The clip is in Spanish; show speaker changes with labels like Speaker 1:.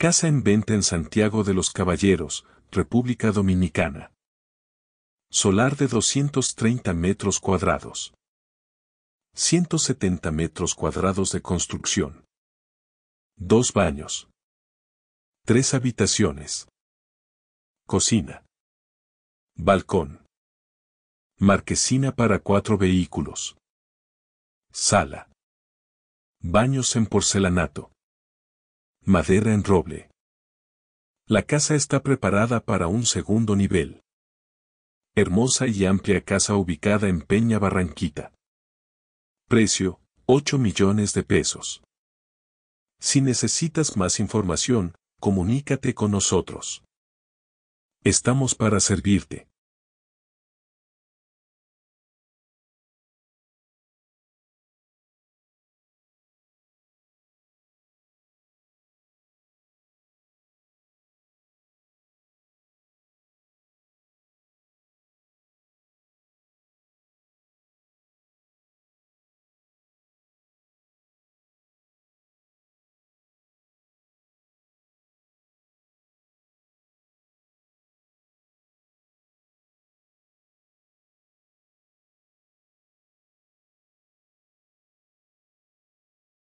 Speaker 1: Casa en venta en Santiago de los
Speaker 2: Caballeros, República Dominicana. Solar de 230 metros cuadrados. 170 metros cuadrados de construcción. Dos baños. Tres habitaciones.
Speaker 3: Cocina. Balcón. Marquesina
Speaker 1: para cuatro vehículos. Sala. Baños
Speaker 2: en porcelanato madera en roble. La casa está preparada para un segundo nivel. Hermosa y amplia casa ubicada en Peña Barranquita. Precio, 8 millones de pesos. Si necesitas más información, comunícate con nosotros.
Speaker 1: Estamos para servirte.